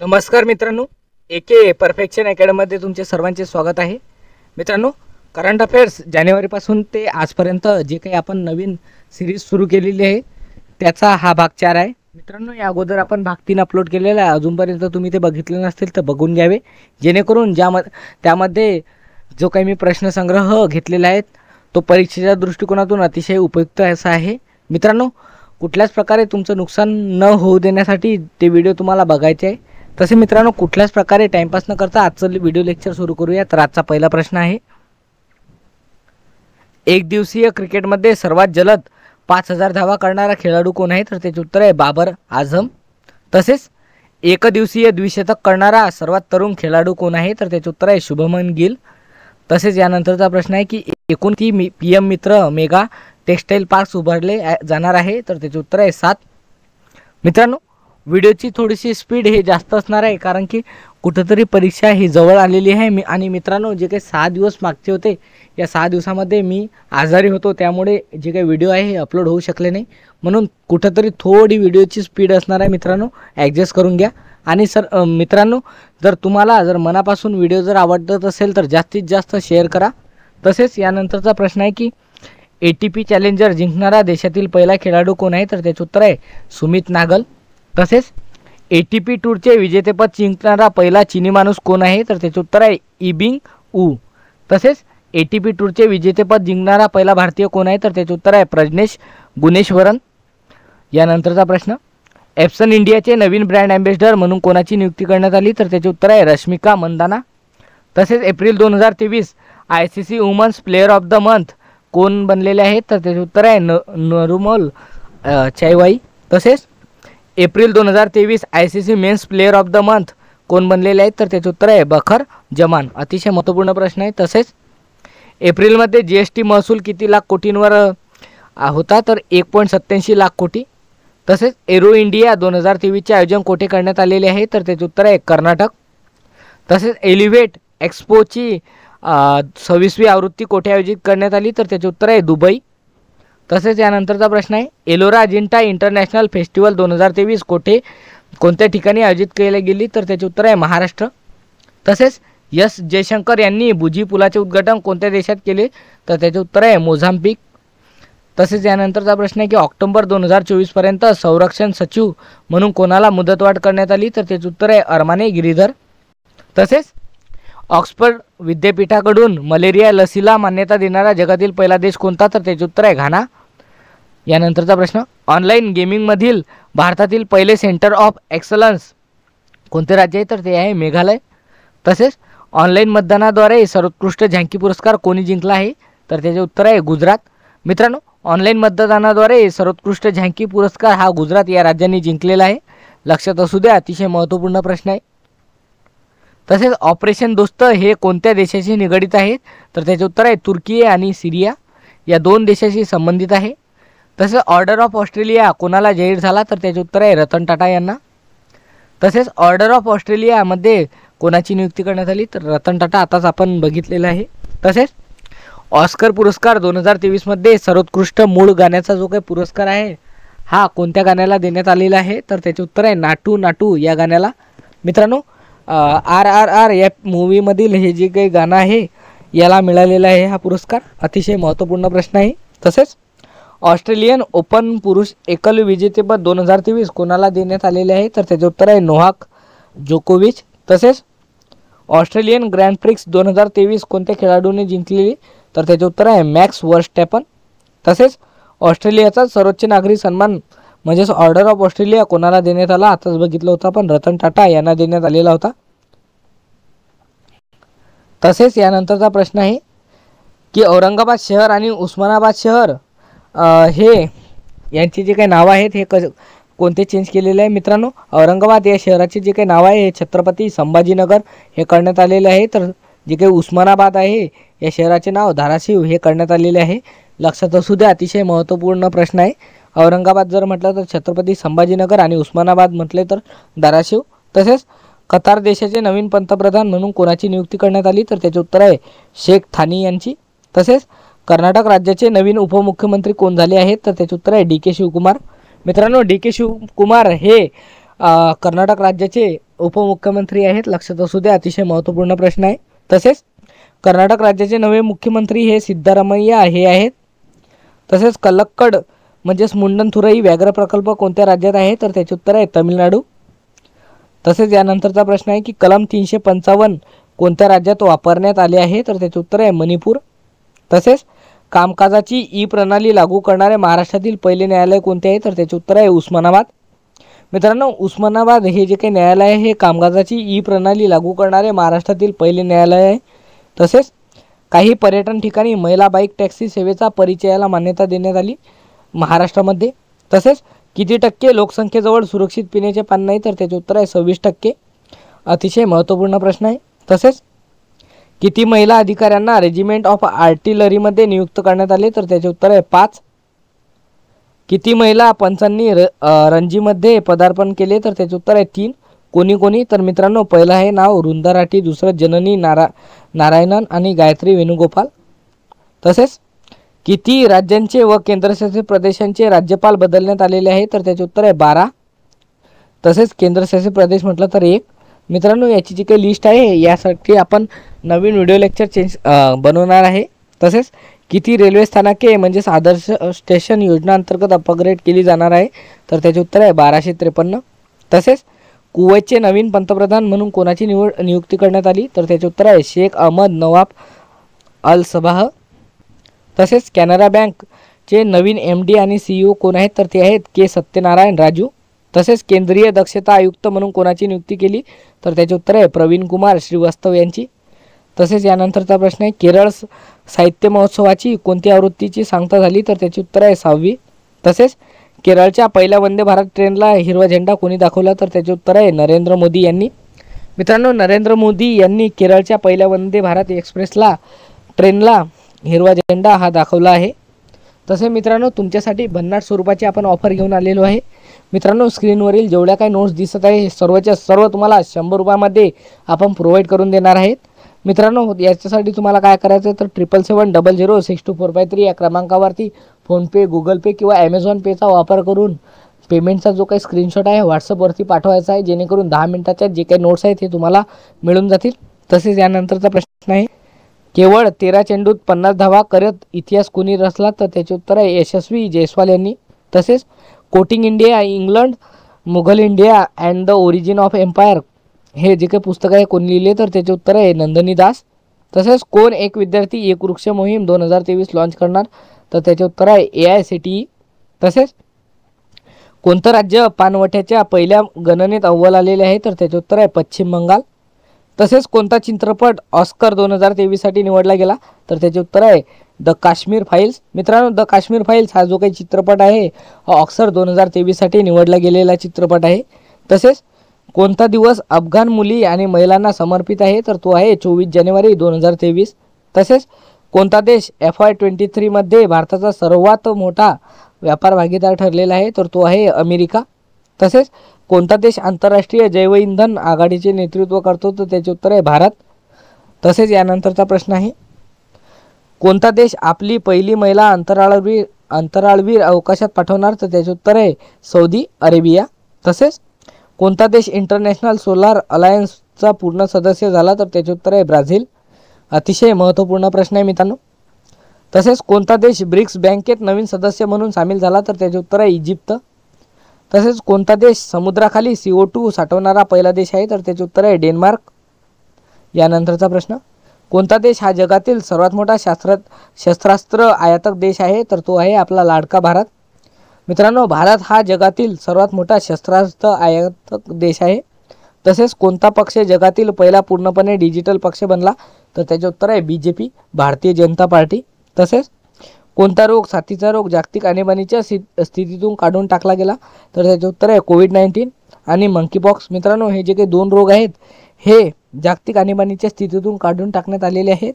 नमस्कार मित्रांनो ए के परफेक्शन अकॅडमीमध्ये तुमचे सर्वांचे स्वागत आहे मित्रांनो करंट अफेअर्स जानेवारीपासून ते आजपर्यंत जे काही आपण नवीन सिरीज सुरू केलेली आहे त्याचा हा भाग चार आहे मित्रांनो या अगोदर आपण भाग तीन अपलोड केलेला आहे अजूनपर्यंत तुम्ही ते बघितले नसतील तर बघून घ्यावे जेणेकरून ज्या त्यामध्ये जो काही मी प्रश्नसंग्रह घेतलेला आहे तो परीक्षेच्या दृष्टिकोनातून अतिशय उपयुक्त असा आहे मित्रांनो कुठल्याच प्रकारे तुमचं नुकसान न होऊ देण्यासाठी ते व्हिडिओ तुम्हाला बघायचे आहे तसे मित्रांनो कुठल्याच प्रकारे टाइमपास न करता आजचं व्हिडिओ लेक्चर सुरू करूया तर आजचा पहिला प्रश्न आहे एक दिवसीय क्रिकेटमध्ये सर्वात जलद पाच हजार धावा करणारा खेळाडू कोण आहे तर त्याचे उत्तर आहे बाबर आझम तसेच एकदिवसीय द्विशतक करणारा सर्वात तरुण खेळाडू कोण आहे तर त्याचे उत्तर आहे शुभमन गिल तसेच यानंतरचा प्रश्न आहे की एकूण ती मी P M Mitra mega textile park उभारले जाणार आहे तर त्याचे उत्तर आहे सात मित्रांनो व्हिडिओची थोडीशी स्पीड हे जास्त असणार आहे कारण की कुठंतरी परीक्षा ही जवळ आलेली आहे मी आणि मित्रांनो जे काही सहा दिवस मागचे होते या सहा दिवसामध्ये मी आजारी होतो त्यामुळे जे काही व्हिडिओ आहे हे अपलोड होऊ शकले नाही म्हणून कुठंतरी थोडी व्हिडिओची स्पीड असणार आहे मित्रांनो ॲडजस्ट करून घ्या आणि सर मित्रांनो जर तुम्हाला जर मनापासून व्हिडिओ जर आवडत असेल तर जास्तीत जास्त शेअर करा तसेच यानंतरचा प्रश्न आहे की ए टी पी चॅलेंजर जिंकणारा देशातील पहिला खेळाडू कोण आहे तर त्याचं उत्तर आहे सुमित नागल तसेच ए टी पी टूरचे विजेतेपद जिंकणारा पहिला चिनी माणूस कोण आहे तर त्याचे उत्तर आहे इबिंग ऊ तसेच ए टी पी टूरचे विजेतेपद जिंकणारा पहिला भारतीय कोण आहे तर त्याचे उत्तर आहे प्रजनेश गुणेश्वरन यानंतरचा प्रश्न एप्सन इंडियाचे नवीन ब्रँड अँबेसिडर म्हणून कोणाची नियुक्ती करण्यात आली तर त्याचे उत्तर आहे रश्मिका मंदाना तसेच एप्रिल दोन हजार तेवीस I C C women's player of the month कोण बनलेले आहेत तर त्याचे उत्तर आहे न नरुमल चायवाई तसेच एप्रिल दोन हजार तेवीस I C C men's player of the month कोण बनलेले आहेत तर त्याचं उत्तर आहे बखर जमान अतिशय महत्त्वपूर्ण प्रश्न आहे तसेच एप्रिलमध्ये जी एस टी महसूल किती लाख कोटींवर होता तर एक पॉईंट सत्त्याऐंशी लाख कोटी तसेच एरो इंडिया दोन हजार तेवीसचे आयोजन कोठे करण्यात आलेले आहे तर त्याचे उत्तर आहे कर्नाटक तसेच एलिव्हेट एक्सपोची सव्वीसवी आवृत्ती कोठे आयोजित करण्यात आली तर त्याचे उत्तर आहे दुबई तसेच यानंतरचा प्रश्न आहे एलोरा अजिंठा इंटरनॅशनल फेस्टिवल दोन हजार तेवीस कोठे कोणत्या ठिकाणी आयोजित केली गेली तर त्याचे उत्तर आहे महाराष्ट्र तसेच यस जयशंकर यांनी भुजी पुलाचे उद्घाटन कोणत्या देशात केले तर त्याचे उत्तर आहे मोझाम्पिक तसेच यानंतरचा प्रश्न आहे की ऑक्टोबर दोन हजार चोवीसपर्यंत संरक्षण सचिव म्हणून कोणाला मुदतवाढ करण्यात आली तर त्याचे उत्तर आहे अरमाने गिरीधर तसेच ऑक्सफर्ड विद्यापीठाकडून मलेरिया लसीला मान्यता देणारा जगातील पहिला देश कोणता तर त्याचे उत्तर आहे घाना यानंतरचा प्रश्न ऑनलाईन गेमिंगमधील भारतातील पहिले सेंटर ऑफ एक्सलन्स कोणते राज्य आहे तर ते आहे मेघालय तसेच ऑनलाईन मतदानाद्वारे सर्वोत्कृष्ट झँकी पुरस्कार कोणी जिंकला आहे तर त्याचे उत्तर आहे गुजरात मित्रांनो ऑनलाईन मतदानाद्वारे सर्वोत्कृष्ट झँकी पुरस्कार हा गुजरात या राज्याने जिंकलेला आहे लक्षात असू द्या अतिशय महत्त्वपूर्ण प्रश्न आहे तसेच ऑपरेशन दोस्त हे कोणत्या देशाशी निगडित आहेत तर त्याचे उत्तर आहे तुर्की आणि सिरिया या दोन देशाशी संबंधित आहे तसेच ऑर्डर ऑफ ऑस्ट्रेलिया कोणाला जाहीर झाला तर त्याचे उत्तर आहे रतन टाटा यांना तसेच ऑर्डर ऑफ ऑस्ट्रेलियामध्ये कोणाची नियुक्ती करण्यात आली तर रतन टाटा आताच आपण बघितलेलं आहे तसेच ऑस्कर पुरस्कार दोन हजार तेवीसमध्ये सर्वोत्कृष्ट मूळ गाण्याचा जो काही पुरस्कार आहे हा कोणत्या गाण्याला देण्यात आलेला आहे तर त्याचे उत्तर आहे नाटू नाटू या गाण्याला मित्रांनो आर आर आर या मूवीमधील हे जे काही गाणं आहे याला मिळालेला आहे हा पुरस्कार अतिशय महत्त्वपूर्ण प्रश्न आहे तसेच ऑस्ट्रेलियन ओपन पुरुष एकल विजेतेपद दोन हजार तेवीस कोणाला देण्यात आलेले आहे तर त्याचे उत्तर आहे नोहाक जोकोविच तसेच ऑस्ट्रेलियन ग्रँड प्रिक्स दोन हजार तेवीस कोणत्या खेळाडूने जिंकलेली तर त्याचे उत्तर आहे मॅक्स वर्स्टॅपन तसेच ऑस्ट्रेलियाचा सर्वोच्च नागरी सन्मान म्हणजेच ऑर्डर ऑफ ऑस्ट्रेलिया कोणाला देण्यात आला आताच बघितलं होतं पण रतन टाटा यांना देण्यात आलेला होता तसेच यानंतरचा प्रश्न आहे की औरंगाबाद शहर आणि उस्मानाबाद शहर हे यांची जे काही नावं आहेत हे क कोणते चेंज केलेले आहे मित्रांनो औरंगाबाद या शहराचे जे काही नाव आहे हे छत्रपती संभाजीनगर हे करण्यात आलेले आहे तर जे काही उस्मानाबाद आहे या शहराचे नाव धाराशिव हे करण्यात आलेले आहे लक्षात असू द्या अतिशय महत्त्वपूर्ण प्रश्न आहे औरंगाबाद जर म्हटलं तर छत्रपती संभाजीनगर आणि उस्मानाबाद म्हटले तर धाराशिव तसेच कतार देशाचे नवीन पंतप्रधान म्हणून कोणाची नियुक्ती करण्यात आली तर त्याचे उत्तर आहे शेख थानी यांची तसेच कर्नाटक राज्याचे नवीन उपमुख्यमंत्री कोण झाले आहेत तर त्याचे उत्तर आहे डी के शिवकुमार मित्रांनो डी के शिवकुमार हे कर्नाटक राज्याचे उपमुख्यमंत्री आहेत लक्षात असू द्या अतिशय महत्त्वपूर्ण प्रश्न आहे तसेच कर्नाटक राज्याचे नवे मुख्यमंत्री हे सिद्धारामय्या हे आहेत तसेच कलक्कड म्हणजेच मुंडनथुराई व्याघ्र प्रकल्प कोणत्या राज्यात आहे तर त्याचे उत्तर आहे तमिळनाडू तसेच यानंतरचा प्रश्न आहे की कलम तीनशे पंचावन्न कोणत्या राज्यात वापरण्यात आले आहे तर त्याचे उत्तर आहे मणिपूर तसेच कामकाजाची ई प्रणाली लागू करणारे महाराष्ट्रातील पहिले न्यायालय कोणते आहे तर त्याचे उत्तर आहे उस्मानाबाद मित्रांनो उस्मानाबाद हे जे काही न्यायालय आहे हे कामकाजाची ई प्रणाली लागू करणारे महाराष्ट्रातील पहिले न्यायालय आहे तसेच काही पर्यटन ठिकाणी महिला बाईक टॅक्सी सेवेचा परिचयाला मान्यता देण्यात आली महाराष्ट्रामध्ये तसेच किती टक्के लोकसंख्येजवळ सुरक्षित पिण्याचे पाणी नाही तर त्याचे उत्तर आहे सव्वीस टक्के अतिशय महत्त्वपूर्ण प्रश्न आहे तसेच किती महिला अधिकाऱ्यांना रेजिमेंट ऑफ आर्टिलरीमध्ये नियुक्त करण्यात आले तर त्याचे उत्तर आहे पाच किती महिला पंचांनी र रणजीमध्ये पदार्पण केले तर त्याचे उत्तर आहे तीन कोणी कोणी तर मित्रांनो पहिलं आहे नाव वृंदा राठी दुसरं जननी नारा नारायणन आणि गायत्री वेणुगोपाल तसेच किती राज्यांचे व केंद्रशासित प्रदेशांचे राज्यपाल बदलण्यात आलेले आहे तर त्याचे उत्तर आहे बारा तसेच केंद्रशासित प्रदेश म्हटलं तर एक मित्रांनो याची जी काही लिस्ट आहे यासाठी आपण नवीन व्हिडिओ लेक्चर चेंज बनवणार आहे तसेच किती रेल्वे स्थानके म्हणजेच आदर्श स्टेशन योजनाअंतर्गत अपग्रेड केली जाणार आहे तर त्याचे उत्तर आहे बाराशे त्रेपन्न तसेच कुवैतचे नवीन पंतप्रधान म्हणून कोणाची निवड नियुक्ती करण्यात आली तर त्याचे उत्तर आहे Sheikh Ahmad Nawaf Al Sabah तसेच कॅनरा बँकचे नवीन एम डी आणि सीईओ e कोण आहेत तर ते आहेत के सत्यनारायण राजू तसेच केंद्रीय दक्षता आयुक्त म्हणून कोणाची नियुक्ती केली तर त्याचे उत्तर आहे प्रवीण कुमार श्रीवास्तव यांची तसेच यानंतरचा प्रश्न आहे केरळ साहित्य महोत्सवाची कोणती आवृत्तीची सांगता झाली तर त्याची उत्तर आहे सहावी तसेच केरळच्या पहिल्या वंदे भारत ट्रेनला हिरवा झेंडा कोणी दाखवला तर त्याचे उत्तर आहे नरेंद्र मोदी यांनी मित्रांनो नरेंद्र मोदी यांनी केरळच्या पहिल्या वंदे भारत एक्सप्रेसला ट्रेनला हिरवा झेंडा हा दाखवला आहे तसे मित्रांनो तुमच्यासाठी भन्नाट स्वरूपाची आपण ऑफर घेऊन आलेलो आहे मित्रांनो स्क्रीनवरील जेवढ्या काही नोट्स दिसत आहे हे सर्वच्या सर्व तुम्हाला शंभर रुपयामध्ये आपण प्रोव्हाइड करून देणार आहेत मित्रांनो याच्यासाठी तुम्हाला काय करायचं आहे तर triple seven double zero six two four five three या क्रमांकावरती फोनपे गुगल पे किंवा ॲमेझॉन पेचा वापर करून पेमेंटचा जो काही स्क्रीनशॉट आहे व्हॉट्सअपवरती पाठवायचा आहे जेणेकरून दहा मिनिटाच्या जे काही नोट्स आहेत ते तुम्हाला मिळून जातील तसेच यानंतरचा प्रश्न आहे केवळ तेरा चेंडूत पन्नास धावा करत इतिहास कोणी रचला तर त्याचे उत्तर आहे यशस्वी जयस्वाल यांनी तसेच कोटिंग India England Mughal India and the origin of empire हे जे काही पुस्तक आहे कोणी लिहिले तर त्याचे उत्तर आहे नंदनी दास तसेच कोण एक विद्यार्थी एक वृक्ष मोहीम दोन हजार तेवीस लॉन्च करणार तर त्याचे उत्तर आहे A I C T E तसेच कोणतं राज्य पानवठ्याच्या पहिल्या गणनेत अव्वल आलेले आहे तर त्याचे उत्तर आहे पश्चिम बंगाल तसेच कोणता चित्रपट ऑस्कर दोन हजार तेवीससाठी निवडला गेला तर त्याचे उत्तर आहे द काश्मीर फाईल्स मित्रांनो द काश्मीर फाईल्स हा जो काही चित्रपट आहे हा ऑक्सर दोन हजार तेवीससाठी निवडला गेलेला चित्रपट आहे तसेच कोणता दिवस अफगाण मुली आणि महिलांना समर्पित आहे तर तो आहे चोवीस जानेवारी दोन हजार तेवीस तसेच कोणता देश एफ आय ट्वेंटी थ्रीमध्ये भारताचा सर्वात मोठा व्यापार भागीदार ठरलेला आहे तर तो आहे अमेरिका तसेच कोणता देश आंतरराष्ट्रीय जैवइंधन आघाडीचे नेतृत्व करतो तर त्याचे उत्तर आहे भारत तसेच यानंतरचा प्रश्न आहे कोणता देश आपली पहिली महिला अंतराळवीर अंतराळवीर अवकाशात पाठवणार तर त्याचे उत्तर आहे सौदी अरेबिया तसेच कोणता देश इंटरनॅशनल सोलार अलायन्सचा पूर्ण सदस्य झाला तर त्याचे उत्तर आहे ब्राझील अतिशय महत्त्वपूर्ण प्रश्न आहे मित्रांनो तसेच कोणता देश ब्रिक्स बँकेत नवीन सदस्य म्हणून सामील झाला तर त्याचे उत्तर आहे इजिप्त तसेच कोणता देश समुद्राखाली सी ओ टू साठवणारा पहिला देश आहे तर त्याचे उत्तर आहे डेन्मार्क यानंतरचा प्रश्न कोणता देश हा जगातील सर्वात मोठा शास्त्र शस्त्रास्त्र आयातक देश आहे तर तो आहे आपला लाडका भारत मित्रांनो भारत हा जगातील सर्वात मोठा शस्त्रास्त्र आयातक देश आहे तसेच कोणता पक्ष जगातील पहिला पूर्णपणे डिजिटल पक्ष बनला तर त्याचे उत्तर आहे बी जे पी भारतीय जनता पार्टी तसेच कोणता रोग साथीचा रोग जागतिक आणीबाणीच्या स्थितीतून काढून टाकला गेला तर त्याचे उत्तर आहे कोविड नाईन्टीन आणि मंकीपॉक्स मित्रांनो हे जे काही दोन रोग आहेत हे जागतिक आणीबाणीच्या स्थितीतून काढून टाकण्यात आलेले आहेत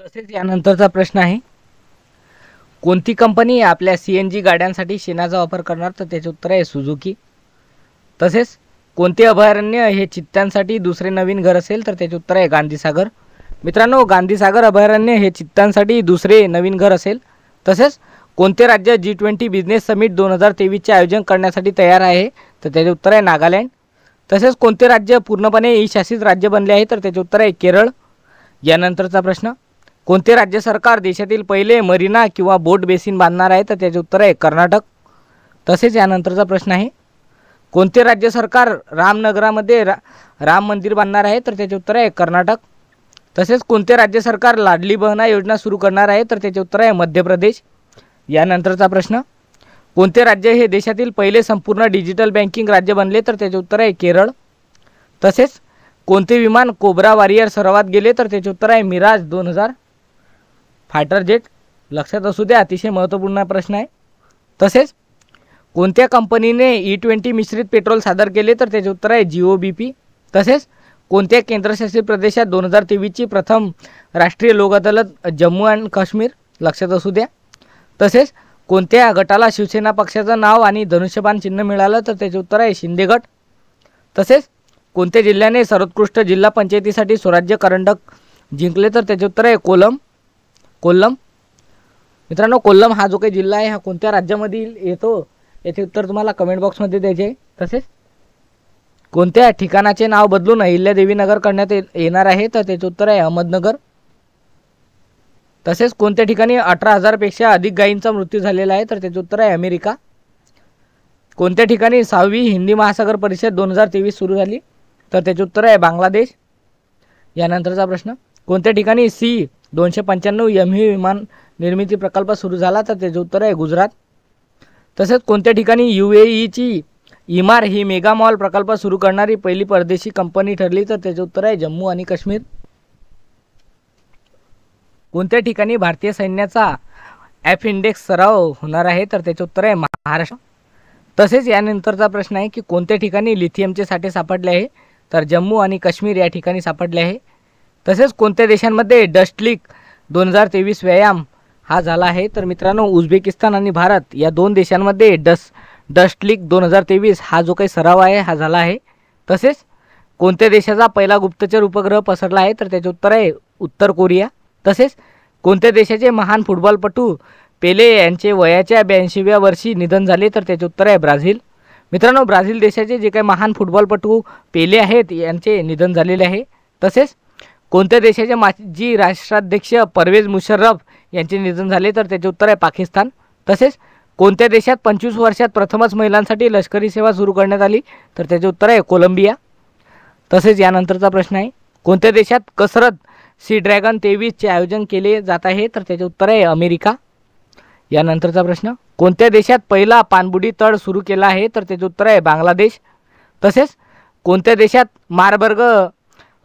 तसेच यानंतरचा प्रश्न आहे कोणती कंपनी आपल्या सी एन जी गाड्यांसाठी शेणाचा वापर करणार तर त्याचे उत्तर आहे सुझुकी तसेच कोणते अभयारण्य हे चित्त्यांसाठी दुसरे नवीन घर असेल तर त्याचे उत्तर आहे गांधीसागर मित्रांनो गांधीसागर अभयारण्य हे चित्तांसाठी दुसरे नवीन घर असेल तसेच कोणते राज्य जी ट्वेंटी बिझनेस समिट दोन हजार तेवीसचे आयोजन करण्यासाठी तयार आहे तर त्याचे उत्तर आहे नागालँड तसेच कोणते राज्य पूर्णपणे ई शासित राज्य बनले आहे तर त्याचे उत्तर आहे केरळ यानंतरचा प्रश्न कोणते राज्य सरकार देशातील पहिले मरीना किंवा बोट बेसिन बांधणार आहे तर त्याचे उत्तर आहे कर्नाटक तसेच यानंतरचा प्रश्न आहे कोणते राज्य सरकार रामनगरामध्ये रा राम मंदिर बांधणार आहे तर त्याचे उत्तर आहे कर्नाटक तसेच कोणते राज्य सरकार लाडली बहना योजना सुरू करणार आहे तर त्याचे उत्तर आहे मध्य प्रदेश यानंतरचा प्रश्न कोणते राज्य हे देशातील पहिले संपूर्ण डिजिटल बँकिंग राज्य बनले तर त्याचे उत्तर आहे केरळ तसेच कोणते विमान कोब्रा वॉरियर सर्वात गेले तर त्याचे उत्तर आहे मिराज दोन हजार फायटर जेट लक्षात असू द्या अतिशय महत्त्वपूर्ण प्रश्न आहे तसेच कोणत्या कंपनीने ई e ट्वेंटी मिश्रित पेट्रोल सादर केले तर त्याचे उत्तर आहे जिओ बी पी तसेच कोणत्या केंद्रशासित प्रदेशात दोन हजार तेवीसची प्रथम राष्ट्रीय लोक अदालत जम्मू अँड काश्मीर लक्षात असू द्या तसेच कोणत्या गटाला शिवसेना पक्षाचं नाव आणि धनुष्यबाण चिन्ह मिळालं तर त्याचे उत्तर आहे शिंदे गट तसेच कोणत्या जिल्ह्याने सर्वोत्कृष्ट जिल्हा पंचायतीसाठी स्वराज्य करंडक जिंकले तर त्याचे उत्तर आहे कोलम कोल्लम मित्रांनो कोल्लम हा जो काही जिल्हा आहे हा कोणत्या राज्यामधील येतो याचे उत्तर तुम्हाला कमेंट बॉक्समध्ये द्यायचे आहे तसेच कोणत्या ठिकाणाचे नाव बदलून देवीनगर करण्यात येणार आहे तर त्याचे उत्तर आहे अहमदनगर तसेच कोणत्या ठिकाणी अठरा हजारपेक्षा अधिक गायींचा मृत्यू झालेला आहे तर त्याचे उत्तर आहे अमेरिका कोणत्या ठिकाणी सहावी हिंदी महासागर परिषद दोन हजार तेवीस सुरू झाली तर त्याचे उत्तर आहे बांगलादेश यानंतरचा प्रश्न कोणत्या ठिकाणी सी दोनशे पंच्याण्णव यमही विमान निर्मिती प्रकल्प सुरू झाला तर त्याचे उत्तर आहे गुजरात तसेच कोणत्या ठिकाणी यू ए ईची इमार ही मेगामॉल प्रकल्प सुरू करणारी पहिली परदेशी कंपनी ठरली तर त्याचे उत्तर आहे जम्मू आणि काश्मीर कोणत्या ठिकाणी भारतीय सैन्याचा एफ इंडेक्स सराव होणार आहे तर त्याचे उत्तर आहे महाराष्ट्र तसेच यानंतरचा प्रश्न आहे की कोणत्या ठिकाणी लिथियमचे साठे सापडले आहे तर जम्मू आणि काश्मीर या ठिकाणी सापडले आहे तसेच कोणत्या देशांमध्ये डस्ट लीक दोन हजार तेवीस व्यायाम हा झाला आहे तर मित्रांनो उझबेकिस्तान आणि भारत या दोन देशांमध्ये डस्ट डस्ट लीग दोन हजार तेवीस हा जो काही सराव आहे हा झाला आहे तसेच कोणत्या देशाचा पहिला गुप्तचर उपग्रह पसरला आहे तर त्याचे उत्तर आहे उत्तर कोरिया तसेच कोणत्या देशाचे महान फुटबॉलपटू पेले यांचे वयाच्या ब्याऐंशीव्या वर्षी निधन झाले तर त्याचे उत्तर आहे ब्राझील मित्रांनो ब्राझील देशाचे जे काही महान फुटबॉलपटू पेले आहेत यांचे निधन झालेले आहे तसेच कोणत्या देशाचे माजी राष्ट्राध्यक्ष परवेज मुशर्रफ यांचे निधन झाले तर त्याचे उत्तर आहे पाकिस्तान तसेच कोणत्या देशात पंचवीस वर्षात प्रथमच महिलांसाठी लष्करी सेवा सुरू करण्यात आली तर त्याचे उत्तर आहे कोलंबिया तसेच यानंतरचा प्रश्न आहे कोणत्या देशात कसरत सी ड्रॅगन तेवीसचे आयोजन केले जात आहे तर त्याचे उत्तर आहे अमेरिका यानंतरचा प्रश्न कोणत्या देशात पहिला पाणबुडी तळ सुरू केला आहे तर त्याचे उत्तर आहे बांगलादेश तसेच कोणत्या देशात मारबर्ग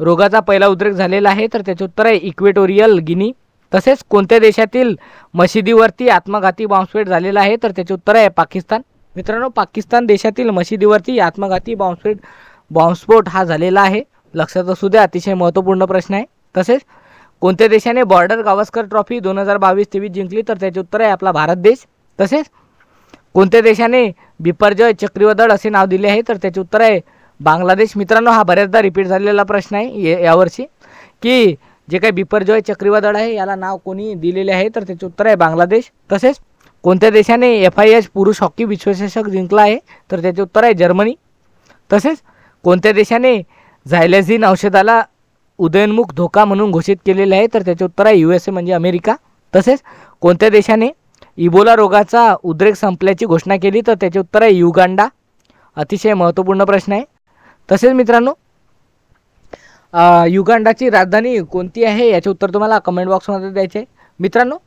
रोगाचा पहिला उद्रेक झालेला आहे तर त्याचे उत्तर आहे इक्वेटोरियल गिनी तसेच कोणत्या देशातील मशिदीवरती आत्मघाती बॉम्बस्फेट झालेला आहे तर त्याचे उत्तर आहे पाकिस्तान मित्रांनो पाकिस्तान देशातील मशिदीवरती आत्मघाती बॉम्बस्फेट बॉम्बस्फोट हा झालेला आहे लक्षात असू द्या अतिशय महत्त्वपूर्ण प्रश्न आहे तसेच कोणत्या देशाने बॉर्डर गावस्कर ट्रॉफी दोन हजार बावीस तेवीस जिंकली तर त्याचे उत्तर आहे आपला भारत देश तसेच कोणत्या देशाने बिपर्जय चक्रीवादळ असे नाव दिले आहे तर त्याचे उत्तर आहे बांगलादेश मित्रांनो हा बऱ्याचदा रिपीट झालेला प्रश्न आहे यावर्षी की जे काही बिपरजॉय चक्रीवादळ आहे याला नाव कोणी दिलेले आहे तर त्याचे उत्तर आहे बांगलादेश तसेच कोणत्या देशाने एफ आय एस पुरुष हॉकी विश्वचषक जिंकला आहे तर त्याचे उत्तर आहे जर्मनी तसेच कोणत्या देशाने झायलेझिन औषधाला उदयनमुख धोका म्हणून घोषित केलेले आहे तर त्याचे उत्तर आहे यू एस ए म्हणजे अमेरिका तसेच कोणत्या देशाने इबोला रोगाचा उद्रेक संपल्याची घोषणा केली तर त्याचे उत्तर आहे युगांडा अतिशय महत्त्वपूर्ण प्रश्न आहे तसेच मित्रांनो युगांडाची राजधानी कोणती आहे याचे उत्तर तुम्हाला कमेंट बॉक्समध्ये द्यायचे मित्रांनो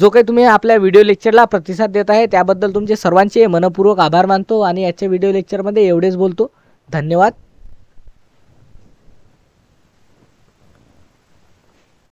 जो काही तुम्ही आपल्या व्हिडिओ लेक्चरला प्रतिसाद देत आहे त्याबद्दल तुमचे सर्वांचे मनपूर्वक आभार मानतो आणि याच्या व्हिडिओ लेक्चरमध्ये एवढेच बोलतो धन्यवाद